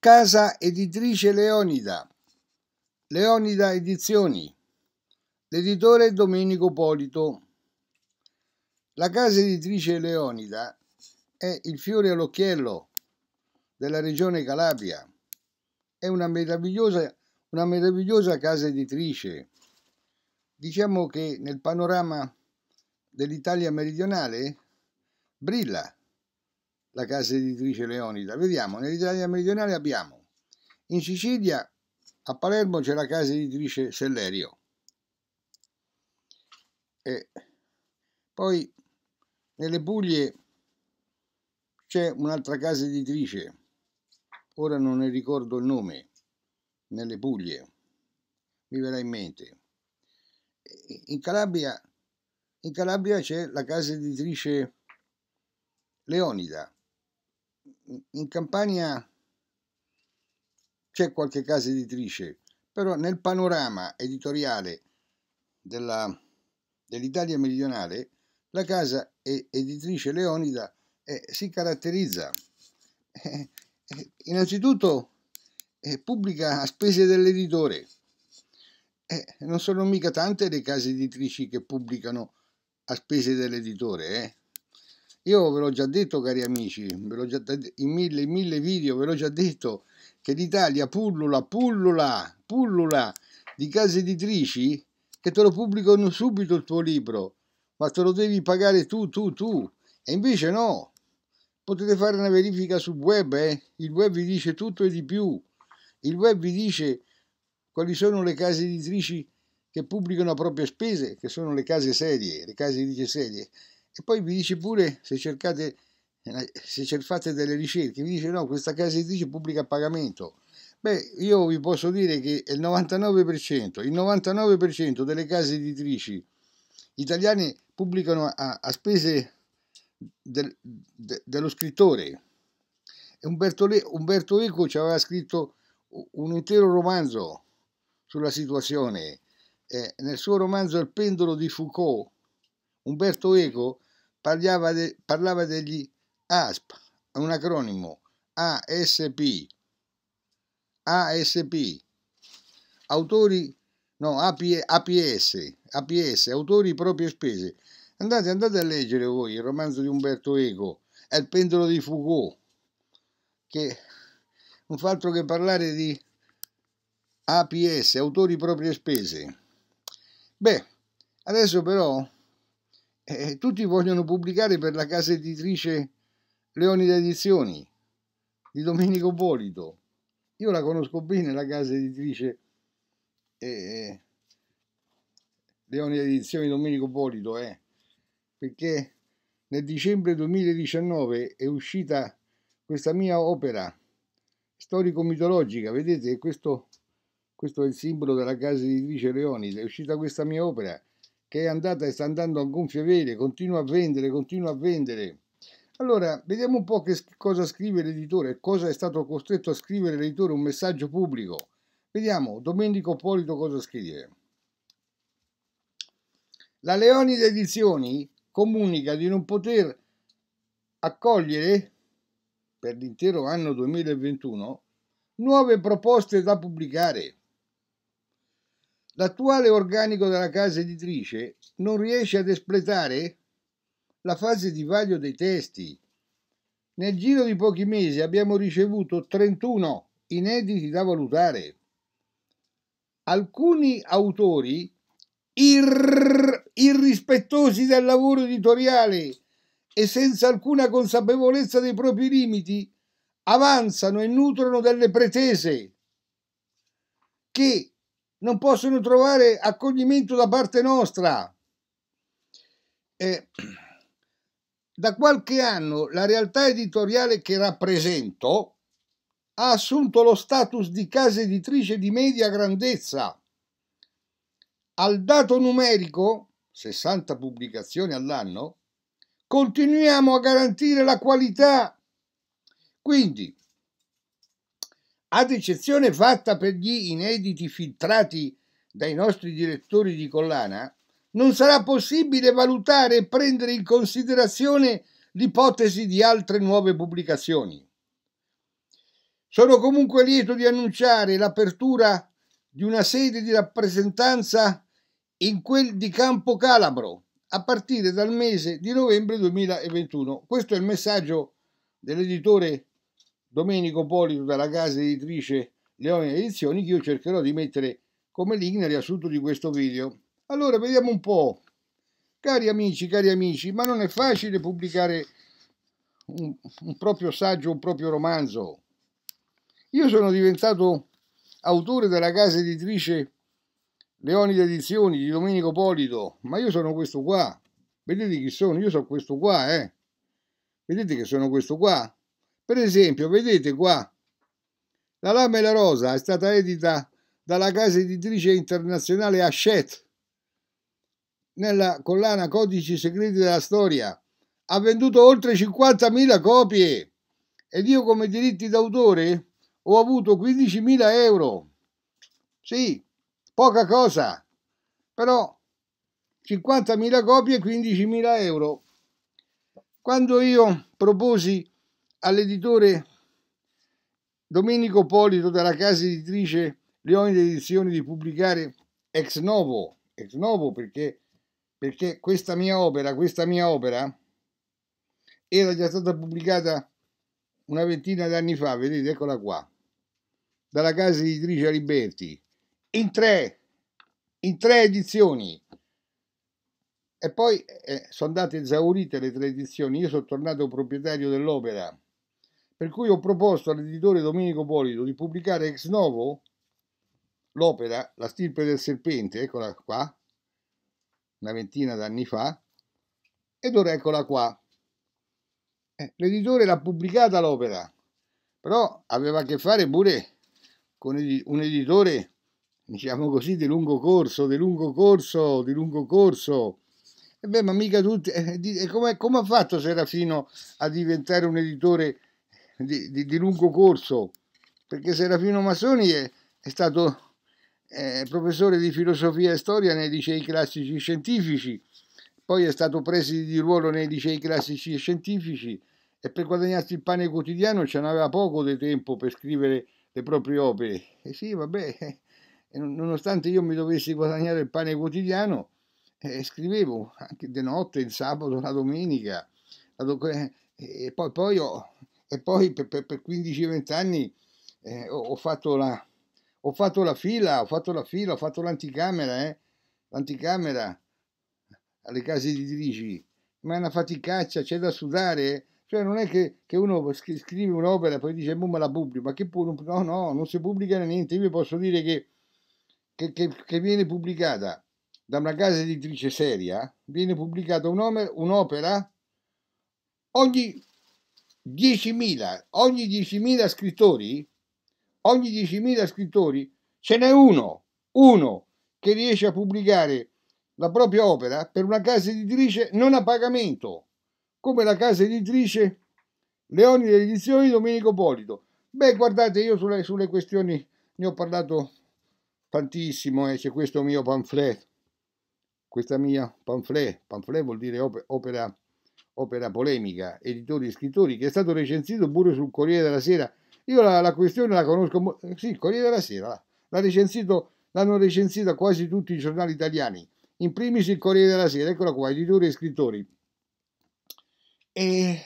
Casa editrice Leonida, Leonida Edizioni, l'editore Domenico Polito. La casa editrice Leonida è il fiore all'occhiello della regione Calabria. È una meravigliosa, una meravigliosa casa editrice. Diciamo che nel panorama dell'Italia meridionale brilla la casa editrice Leonida. Vediamo, nell'Italia meridionale abbiamo in Sicilia, a Palermo c'è la casa editrice Sellerio. E poi nelle Puglie c'è un'altra casa editrice, ora non ne ricordo il nome, nelle Puglie, mi verrà in mente. In Calabria, in Calabria c'è la casa editrice Leonida in Campania c'è qualche casa editrice, però nel panorama editoriale della, dell'Italia meridionale la casa editrice Leonida eh, si caratterizza eh, eh, innanzitutto eh, pubblica a spese dell'editore. Eh, non sono mica tante le case editrici che pubblicano a spese dell'editore, eh. Io ve l'ho già detto, cari amici, detto, in mille, mille video, ve l'ho già detto che l'Italia pullula, pullula, pullula di case editrici che te lo pubblicano subito il tuo libro, ma te lo devi pagare tu, tu, tu. E invece no, potete fare una verifica sul web, eh? il web vi dice tutto e di più. Il web vi dice quali sono le case editrici che pubblicano a proprie spese, che sono le case serie, le case editrici serie e poi vi dice pure se cercate, eh, se cercate delle ricerche, vi dice no, questa casa editrice pubblica a pagamento. Beh, io vi posso dire che il 99%, il 99% delle case editrici italiane pubblicano a, a spese del, de, dello scrittore. Umberto, Le, Umberto Eco ci aveva scritto un intero romanzo sulla situazione. Eh, nel suo romanzo Il pendolo di Foucault, Umberto Eco parlava, de, parlava degli ASP, un acronimo ASP, ASP, autori, no, AP, APS, APS, autori proprie spese. Andate, andate a leggere voi il romanzo di Umberto Eco, È il pendolo di Foucault, che non fa altro che parlare di APS, autori proprie spese. Beh, adesso però eh, tutti vogliono pubblicare per la casa editrice Leoni Edizioni di Domenico Polito. Io la conosco bene la casa editrice eh, Leonida Edizioni Domenico Polito, eh, perché nel dicembre 2019 è uscita questa mia opera storico-mitologica, vedete questo, questo è il simbolo della casa editrice Leoni, è uscita questa mia opera che è andata e sta andando a gonfie vele, continua a vendere, continua a vendere. Allora, vediamo un po' che, cosa scrive l'editore, cosa è stato costretto a scrivere l'editore, un messaggio pubblico. Vediamo, Domenico Polito cosa scrive. La Leonide Edizioni comunica di non poter accogliere per l'intero anno 2021 nuove proposte da pubblicare L'attuale organico della casa editrice non riesce ad espletare la fase di vaglio dei testi. Nel giro di pochi mesi abbiamo ricevuto 31 inediti da valutare. Alcuni autori irr- irrispettosi del lavoro editoriale e senza alcuna consapevolezza dei propri limiti avanzano e nutrono delle pretese che non possono trovare accoglimento da parte nostra. Eh, da qualche anno la realtà editoriale che rappresento ha assunto lo status di casa editrice di media grandezza. Al dato numerico, 60 pubblicazioni all'anno, continuiamo a garantire la qualità. Quindi, ad eccezione fatta per gli inediti filtrati dai nostri direttori di collana, non sarà possibile valutare e prendere in considerazione l'ipotesi di altre nuove pubblicazioni. Sono comunque lieto di annunciare l'apertura di una sede di rappresentanza in quel di Campo Calabro a partire dal mese di novembre 2021. Questo è il messaggio dell'editore Domenico Polito dalla casa editrice Leone Edizioni che io cercherò di mettere come link nel riassunto di questo video. Allora vediamo un po'. Cari amici, cari amici, ma non è facile pubblicare un, un proprio saggio, un proprio romanzo. Io sono diventato autore della casa editrice Leonide Edizioni di Domenico Polito, ma io sono questo qua. Vedete chi sono? Io sono questo qua, eh. Vedete che sono questo qua? Per esempio, vedete qua, La lama e la rosa è stata edita dalla casa editrice internazionale Hachette nella collana Codici Segreti della Storia. Ha venduto oltre 50.000 copie ed io come diritti d'autore ho avuto 15.000 euro. Sì, poca cosa, però 50.000 copie e 15.000 euro. Quando io proposi all'editore Domenico Polito dalla casa editrice Leone Edizioni di pubblicare ex novo, ex novo perché, perché questa mia opera, questa mia opera era già stata pubblicata una ventina d'anni fa, vedete, eccola qua, dalla casa editrice Aliberti, in tre, in tre edizioni. E poi eh, sono andate esaurite le tre edizioni, io sono tornato proprietario dell'opera per cui ho proposto all'editore Domenico Polito di pubblicare ex novo l'opera La stirpe del serpente, eccola qua, una ventina d'anni fa, ed ora eccola qua. Eh, l'editore l'ha pubblicata l'opera, però aveva a che fare pure con un editore, diciamo così, di lungo corso, di lungo corso, di lungo corso. E beh, ma mica tutti... Eh, e come, come ha fatto Serafino a diventare un editore di, di, di lungo corso, perché Serafino Massoni è, è stato eh, professore di filosofia e storia nei licei classici scientifici, poi è stato preside di ruolo nei licei classici e scientifici e per guadagnarsi il pane quotidiano ce n'aveva poco di tempo per scrivere le proprie opere. E eh sì, vabbè, eh, nonostante io mi dovessi guadagnare il pane quotidiano, eh, scrivevo anche di notte, il sabato, la domenica, la do- eh, e poi, poi ho, e poi per, per, 15-20 anni eh, ho, ho, fatto la, ho, fatto la, fila, ho fatto la fila, ho fatto l'anticamera, eh? l'anticamera alle case editrici, ma è una faticaccia, c'è da sudare, eh. cioè non è che, che uno scrive un'opera e poi dice, boh, me la pubblico, ma che pure, no, no, non si pubblica niente, io vi posso dire che, che, che, che viene pubblicata da una casa editrice seria, viene pubblicata un'opera ogni 10.000, ogni 10.000 scrittori, ogni 10.000 scrittori ce n'è uno, uno che riesce a pubblicare la propria opera per una casa editrice non a pagamento, come la casa editrice Leoni delle Edizioni Domenico Polito. Beh, guardate, io sulle, sulle questioni ne ho parlato tantissimo, eh, c'è questo mio pamphlet, questa mia pamphlet, pamphlet vuol dire opera opera polemica, editori e scrittori, che è stato recensito pure sul Corriere della Sera. Io la, la questione la conosco, mo- eh, sì, Corriere della Sera, l'ha recensito, l'hanno recensita quasi tutti i giornali italiani, in primis il Corriere della Sera, eccola qua, editori e scrittori. E,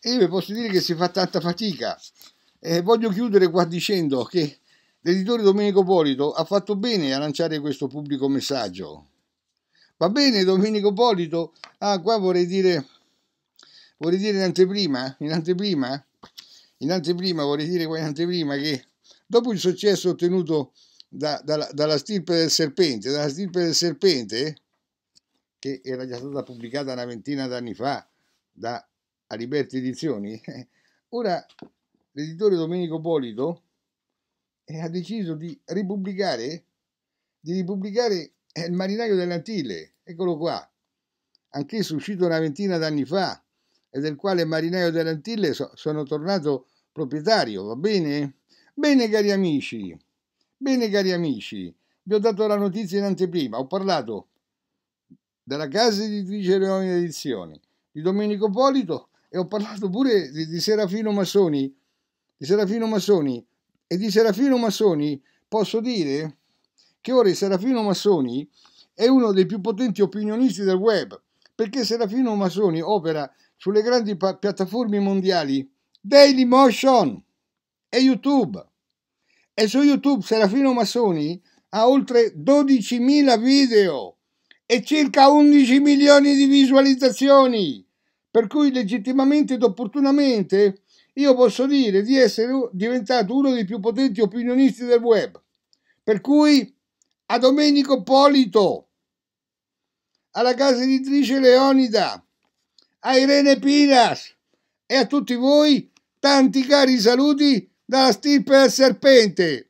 e io vi posso dire che si fa tanta fatica. E voglio chiudere qua dicendo che l'editore Domenico Polito ha fatto bene a lanciare questo pubblico messaggio. Va bene Domenico Polito? Ah, qua vorrei dire vorrei dire in anteprima, in anteprima, in anteprima vorrei dire qua in anteprima che dopo il successo ottenuto da, da, dalla stirpe del serpente, dalla stirpe del serpente, che era già stata pubblicata una ventina d'anni fa da Aliberti Edizioni, ora l'editore Domenico Polito eh, ha deciso di ripubblicare, di ripubblicare eh, Il marinaio dell'Antille, eccolo qua, anch'esso uscito una ventina d'anni fa, e del quale Marinaio delle Antille so, sono tornato proprietario, va bene? Bene cari amici, bene cari amici, vi ho dato la notizia in anteprima, ho parlato della casa editrice Leoni Edizioni, di Domenico Polito e ho parlato pure di, di Serafino Massoni, di Serafino Massoni e di Serafino Massoni posso dire che ora Serafino Massoni è uno dei più potenti opinionisti del web, perché Serafino Massoni opera sulle grandi pa- piattaforme mondiali Dailymotion e YouTube. E su YouTube Serafino Massoni ha oltre 12.000 video e circa 11 milioni di visualizzazioni, per cui legittimamente ed opportunamente io posso dire di essere diventato uno dei più potenti opinionisti del web. Per cui a Domenico Polito, alla casa editrice Leonida, a Irene Pinas e a tutti voi tanti cari saluti dalla Stirpe del Serpente.